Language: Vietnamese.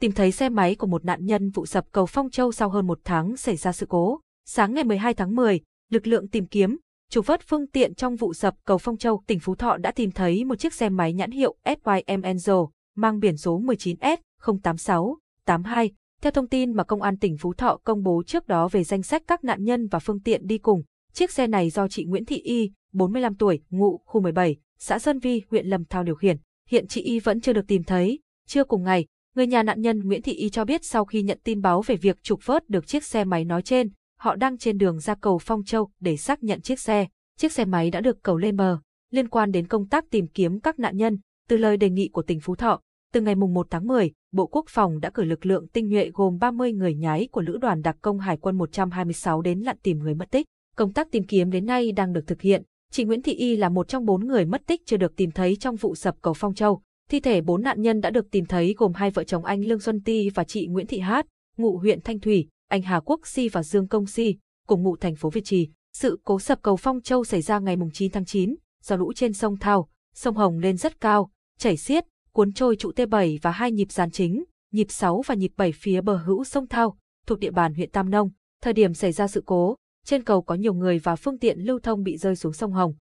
tìm thấy xe máy của một nạn nhân vụ sập cầu Phong Châu sau hơn một tháng xảy ra sự cố. Sáng ngày 12 tháng 10, lực lượng tìm kiếm, trục vớt phương tiện trong vụ sập cầu Phong Châu, tỉnh Phú Thọ đã tìm thấy một chiếc xe máy nhãn hiệu SYM Enzo mang biển số 19S08682. Theo thông tin mà Công an tỉnh Phú Thọ công bố trước đó về danh sách các nạn nhân và phương tiện đi cùng, chiếc xe này do chị Nguyễn Thị Y, 45 tuổi, ngụ khu 17, xã Sơn Vi, huyện Lâm Thao điều khiển. Hiện chị Y vẫn chưa được tìm thấy. Trưa cùng ngày, Người nhà nạn nhân Nguyễn Thị Y cho biết sau khi nhận tin báo về việc trục vớt được chiếc xe máy nói trên, họ đang trên đường ra cầu Phong Châu để xác nhận chiếc xe. Chiếc xe máy đã được cầu lên mờ. Liên quan đến công tác tìm kiếm các nạn nhân, từ lời đề nghị của tỉnh Phú Thọ, từ ngày 1 tháng 10, Bộ Quốc phòng đã cử lực lượng tinh nhuệ gồm 30 người nhái của Lữ đoàn Đặc công Hải quân 126 đến lặn tìm người mất tích. Công tác tìm kiếm đến nay đang được thực hiện. Chị Nguyễn Thị Y là một trong bốn người mất tích chưa được tìm thấy trong vụ sập cầu Phong Châu. Thi thể bốn nạn nhân đã được tìm thấy gồm hai vợ chồng anh Lương Xuân Ti và chị Nguyễn Thị Hát, ngụ huyện Thanh Thủy, anh Hà Quốc Si và Dương Công Si, cùng ngụ thành phố Việt Trì. Sự cố sập cầu Phong Châu xảy ra ngày 9 tháng 9, do lũ trên sông Thao, sông Hồng lên rất cao, chảy xiết, cuốn trôi trụ T7 và hai nhịp dàn chính, nhịp 6 và nhịp 7 phía bờ hữu sông Thao, thuộc địa bàn huyện Tam Nông. Thời điểm xảy ra sự cố, trên cầu có nhiều người và phương tiện lưu thông bị rơi xuống sông Hồng.